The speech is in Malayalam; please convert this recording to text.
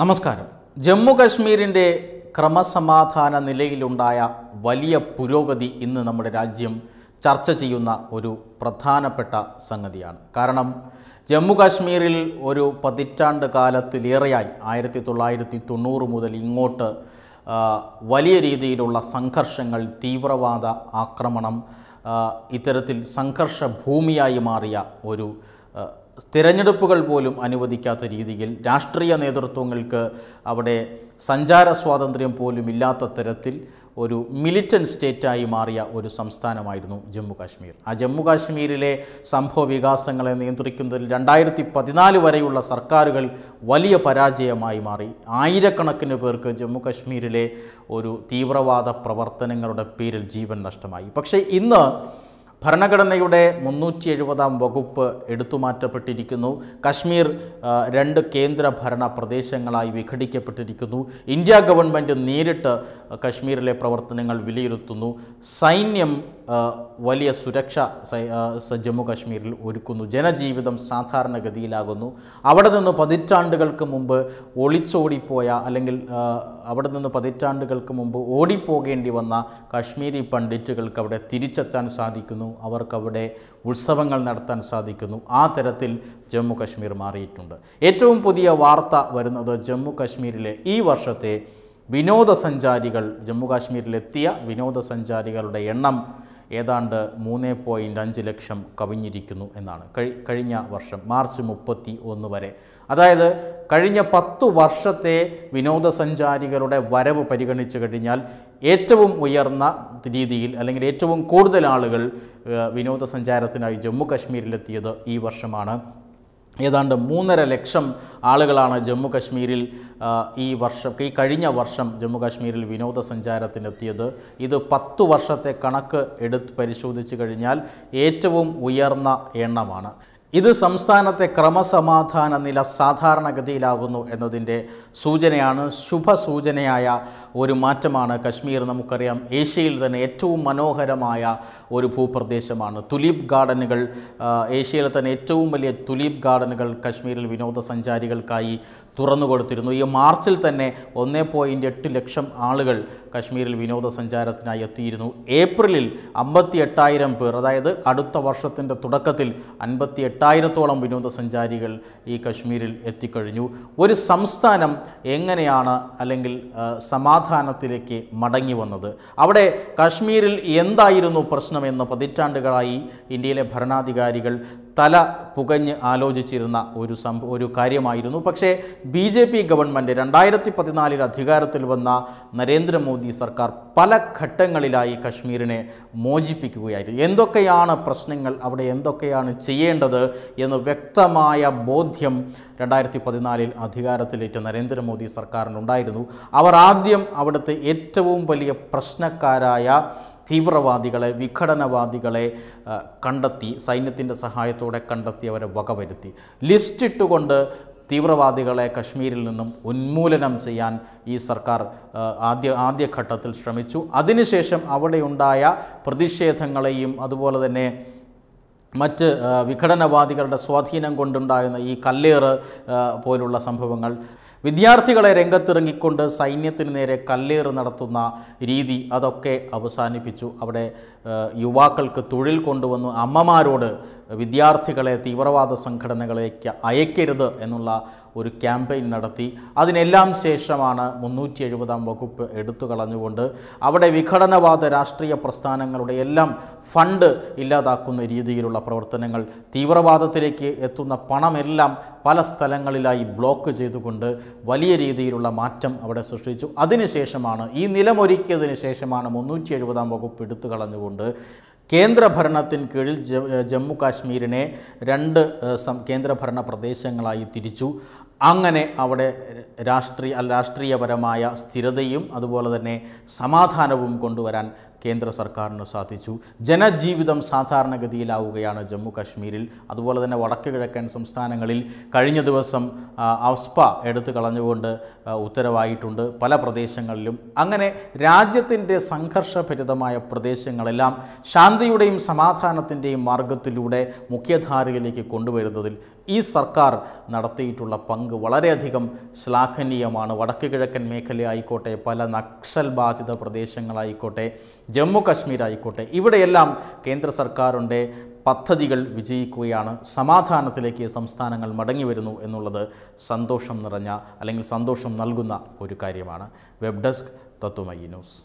നമസ്കാരം ജമ്മു കശ്മീരിൻ്റെ ക്രമസമാധാന നിലയിലുണ്ടായ വലിയ പുരോഗതി ഇന്ന് നമ്മുടെ രാജ്യം ചർച്ച ചെയ്യുന്ന ഒരു പ്രധാനപ്പെട്ട സംഗതിയാണ് കാരണം ജമ്മു കാശ്മീരിൽ ഒരു പതിറ്റാണ്ട് കാലത്തിലേറെയായി ആയിരത്തി തൊള്ളായിരത്തി തൊണ്ണൂറ് മുതൽ ഇങ്ങോട്ട് വലിയ രീതിയിലുള്ള സംഘർഷങ്ങൾ തീവ്രവാദ ആക്രമണം ഇത്തരത്തിൽ സംഘർഷ ഭൂമിയായി മാറിയ ഒരു തിരഞ്ഞെടുപ്പുകൾ പോലും അനുവദിക്കാത്ത രീതിയിൽ രാഷ്ട്രീയ നേതൃത്വങ്ങൾക്ക് അവിടെ സഞ്ചാര സ്വാതന്ത്ര്യം പോലും ഇല്ലാത്ത തരത്തിൽ ഒരു മിലിറ്റൻ്റ് സ്റ്റേറ്റായി മാറിയ ഒരു സംസ്ഥാനമായിരുന്നു ജമ്മു കാശ്മീർ ആ ജമ്മു കാശ്മീരിലെ സംഭവ വികാസങ്ങളെ നിയന്ത്രിക്കുന്നതിൽ രണ്ടായിരത്തി പതിനാല് വരെയുള്ള സർക്കാരുകൾ വലിയ പരാജയമായി മാറി ആയിരക്കണക്കിന് പേർക്ക് ജമ്മു കാശ്മീരിലെ ഒരു തീവ്രവാദ പ്രവർത്തനങ്ങളുടെ പേരിൽ ജീവൻ നഷ്ടമായി പക്ഷേ ഇന്ന് ഭരണഘടനയുടെ മുന്നൂറ്റി എഴുപതാം വകുപ്പ് എടുത്തുമാറ്റപ്പെട്ടിരിക്കുന്നു കശ്മീർ രണ്ട് കേന്ദ്ര ഭരണ പ്രദേശങ്ങളായി വിഘടിക്കപ്പെട്ടിരിക്കുന്നു ഇന്ത്യ ഗവൺമെൻറ് നേരിട്ട് കശ്മീരിലെ പ്രവർത്തനങ്ങൾ വിലയിരുത്തുന്നു സൈന്യം വലിയ സുരക്ഷ ജമ്മു കാശ്മീരിൽ ഒരുക്കുന്നു ജനജീവിതം സാധാരണഗതിയിലാകുന്നു അവിടെ നിന്ന് പതിറ്റാണ്ടുകൾക്ക് മുമ്പ് ഒളിച്ചോടിപ്പോയ അല്ലെങ്കിൽ അവിടെ നിന്ന് പതിറ്റാണ്ടുകൾക്ക് മുമ്പ് ഓടിപ്പോകേണ്ടി വന്ന കാശ്മീരി പണ്ഡിറ്റുകൾക്ക് അവിടെ തിരിച്ചെത്താൻ സാധിക്കുന്നു അവർക്കവിടെ ഉത്സവങ്ങൾ നടത്താൻ സാധിക്കുന്നു ആ തരത്തിൽ ജമ്മു കാശ്മീർ മാറിയിട്ടുണ്ട് ഏറ്റവും പുതിയ വാർത്ത വരുന്നത് ജമ്മു കാശ്മീരിലെ ഈ വർഷത്തെ വിനോദസഞ്ചാരികൾ ജമ്മു കാശ്മീരിലെത്തിയ വിനോദസഞ്ചാരികളുടെ എണ്ണം ഏതാണ്ട് മൂന്ന് പോയിൻറ്റ് അഞ്ച് ലക്ഷം കവിഞ്ഞിരിക്കുന്നു എന്നാണ് കഴിഞ്ഞ വർഷം മാർച്ച് മുപ്പത്തി ഒന്ന് വരെ അതായത് കഴിഞ്ഞ പത്ത് വർഷത്തെ വിനോദസഞ്ചാരികളുടെ വരവ് പരിഗണിച്ചു കഴിഞ്ഞാൽ ഏറ്റവും ഉയർന്ന രീതിയിൽ അല്ലെങ്കിൽ ഏറ്റവും കൂടുതൽ ആളുകൾ വിനോദസഞ്ചാരത്തിനായി ജമ്മു കശ്മീരിലെത്തിയത് ഈ വർഷമാണ് ഏതാണ്ട് മൂന്നര ലക്ഷം ആളുകളാണ് ജമ്മു ഈ വർഷം ഈ കഴിഞ്ഞ വർഷം ജമ്മു വിനോദസഞ്ചാരത്തിനെത്തിയത് ഇത് പത്തു വർഷത്തെ കണക്ക് എടുത്ത് പരിശോധിച്ച് കഴിഞ്ഞാൽ ഏറ്റവും ഉയർന്ന എണ്ണമാണ് ഇത് സംസ്ഥാനത്തെ ക്രമസമാധാന നില സാധാരണഗതിയിലാകുന്നു എന്നതിൻ്റെ സൂചനയാണ് ശുഭസൂചനയായ ഒരു മാറ്റമാണ് കശ്മീർ നമുക്കറിയാം ഏഷ്യയിൽ തന്നെ ഏറ്റവും മനോഹരമായ ഒരു ഭൂപ്രദേശമാണ് തുലീപ് ഗാർഡനുകൾ ഏഷ്യയിലെ തന്നെ ഏറ്റവും വലിയ തുലീപ് ഗാർഡനുകൾ കശ്മീരിൽ വിനോദസഞ്ചാരികൾക്കായി തുറന്നു കൊടുത്തിരുന്നു ഈ മാർച്ചിൽ തന്നെ ഒന്നേ പോയിൻ്റ് എട്ട് ലക്ഷം ആളുകൾ കശ്മീരിൽ വിനോദസഞ്ചാരത്തിനായി എത്തിയിരുന്നു ഏപ്രിലിൽ അമ്പത്തി എട്ടായിരം പേർ അതായത് അടുത്ത വർഷത്തിൻ്റെ തുടക്കത്തിൽ അൻപത്തി എട്ടായിരത്തോളം വിനോദസഞ്ചാരികൾ ഈ കശ്മീരിൽ എത്തിക്കഴിഞ്ഞു ഒരു സംസ്ഥാനം എങ്ങനെയാണ് അല്ലെങ്കിൽ സമാധാനത്തിലേക്ക് മടങ്ങി വന്നത് അവിടെ കശ്മീരിൽ എന്തായിരുന്നു പ്രശ്നമെന്ന് പതിറ്റാണ്ടുകളായി ഇന്ത്യയിലെ ഭരണാധികാരികൾ തല പുകഞ്ഞ് ആലോചിച്ചിരുന്ന ഒരു സംഭവം ഒരു കാര്യമായിരുന്നു പക്ഷേ ബി ജെ പി ഗവൺമെൻറ് രണ്ടായിരത്തി പതിനാലിൽ അധികാരത്തിൽ വന്ന നരേന്ദ്രമോദി സർക്കാർ പല ഘട്ടങ്ങളിലായി കശ്മീരിനെ മോചിപ്പിക്കുകയായിരുന്നു എന്തൊക്കെയാണ് പ്രശ്നങ്ങൾ അവിടെ എന്തൊക്കെയാണ് ചെയ്യേണ്ടത് എന്ന് വ്യക്തമായ ബോധ്യം രണ്ടായിരത്തി പതിനാലിൽ അധികാരത്തിലേറ്റ നരേന്ദ്രമോദി സർക്കാരിനുണ്ടായിരുന്നു അവർ ആദ്യം അവിടുത്തെ ഏറ്റവും വലിയ പ്രശ്നക്കാരായ തീവ്രവാദികളെ വിഘടനവാദികളെ കണ്ടെത്തി സൈന്യത്തിൻ്റെ സഹായത്തോടെ കണ്ടെത്തി അവരെ വകവരുത്തി ലിസ്റ്റിട്ടുകൊണ്ട് തീവ്രവാദികളെ കശ്മീരിൽ നിന്നും ഉന്മൂലനം ചെയ്യാൻ ഈ സർക്കാർ ആദ്യ ആദ്യഘട്ടത്തിൽ ശ്രമിച്ചു അതിനുശേഷം അവിടെയുണ്ടായ പ്രതിഷേധങ്ങളെയും അതുപോലെ തന്നെ മറ്റ് വിഘടനവാദികളുടെ സ്വാധീനം കൊണ്ടുണ്ടായിരുന്ന ഈ കല്ലേറ് പോലുള്ള സംഭവങ്ങൾ വിദ്യാർത്ഥികളെ രംഗത്തിറങ്ങിക്കൊണ്ട് സൈന്യത്തിന് നേരെ കല്ലേറ് നടത്തുന്ന രീതി അതൊക്കെ അവസാനിപ്പിച്ചു അവിടെ യുവാക്കൾക്ക് തൊഴിൽ കൊണ്ടുവന്ന് അമ്മമാരോട് വിദ്യാർത്ഥികളെ തീവ്രവാദ സംഘടനകളിലേക്ക് അയക്കരുത് എന്നുള്ള ഒരു ക്യാമ്പയിൻ നടത്തി അതിനെല്ലാം ശേഷമാണ് മുന്നൂറ്റി എഴുപതാം വകുപ്പ് എടുത്തു കളഞ്ഞുകൊണ്ട് അവിടെ വിഘടനവാദ രാഷ്ട്രീയ പ്രസ്ഥാനങ്ങളുടെ എല്ലാം ഫണ്ട് ഇല്ലാതാക്കുന്ന രീതിയിലുള്ള പ്രവർത്തനങ്ങൾ തീവ്രവാദത്തിലേക്ക് എത്തുന്ന പണമെല്ലാം പല സ്ഥലങ്ങളിലായി ബ്ലോക്ക് ചെയ്തുകൊണ്ട് വലിയ രീതിയിലുള്ള മാറ്റം അവിടെ സൃഷ്ടിച്ചു അതിനുശേഷമാണ് ഈ നിലമൊരുക്കിയതിന് ശേഷമാണ് മുന്നൂറ്റി എഴുപതാം വകുപ്പ് എടുത്തു കളഞ്ഞുകൊണ്ട് കേന്ദ്രഭരണത്തിന് കീഴിൽ ജമ്മു കാശ്മീരിനെ രണ്ട് കേന്ദ്രഭരണ പ്രദേശങ്ങളായി തിരിച്ചു അങ്ങനെ അവിടെ രാഷ്ട്രീയ രാഷ്ട്രീയപരമായ സ്ഥിരതയും അതുപോലെ തന്നെ സമാധാനവും കൊണ്ടുവരാൻ കേന്ദ്ര സർക്കാരിന് സാധിച്ചു ജനജീവിതം സാധാരണഗതിയിലാവുകയാണ് ജമ്മു കാശ്മീരിൽ അതുപോലെ തന്നെ വടക്ക് കിഴക്കൻ സംസ്ഥാനങ്ങളിൽ കഴിഞ്ഞ ദിവസം അവസ്പ എടുത്തു കളഞ്ഞുകൊണ്ട് ഉത്തരവായിട്ടുണ്ട് പല പ്രദേശങ്ങളിലും അങ്ങനെ രാജ്യത്തിൻ്റെ സംഘർഷഭരിതമായ പ്രദേശങ്ങളെല്ലാം ശാന്തിയുടെയും സമാധാനത്തിൻ്റെയും മാർഗത്തിലൂടെ മുഖ്യധാരയിലേക്ക് കൊണ്ടുവരുന്നതിൽ ഈ സർക്കാർ നടത്തിയിട്ടുള്ള പങ്ക് വളരെയധികം ശ്ലാഘനീയമാണ് വടക്ക് കിഴക്കൻ ആയിക്കോട്ടെ പല നക്സൽ ബാധിത പ്രദേശങ്ങളായിക്കോട്ടെ ജമ്മു ആയിക്കോട്ടെ ഇവിടെയെല്ലാം കേന്ദ്ര സർക്കാരുണ്ട് പദ്ധതികൾ വിജയിക്കുകയാണ് സമാധാനത്തിലേക്ക് സംസ്ഥാനങ്ങൾ മടങ്ങി വരുന്നു എന്നുള്ളത് സന്തോഷം നിറഞ്ഞ അല്ലെങ്കിൽ സന്തോഷം നൽകുന്ന ഒരു കാര്യമാണ് വെബ് ഡെസ്ക് തത്വമയി ന്യൂസ്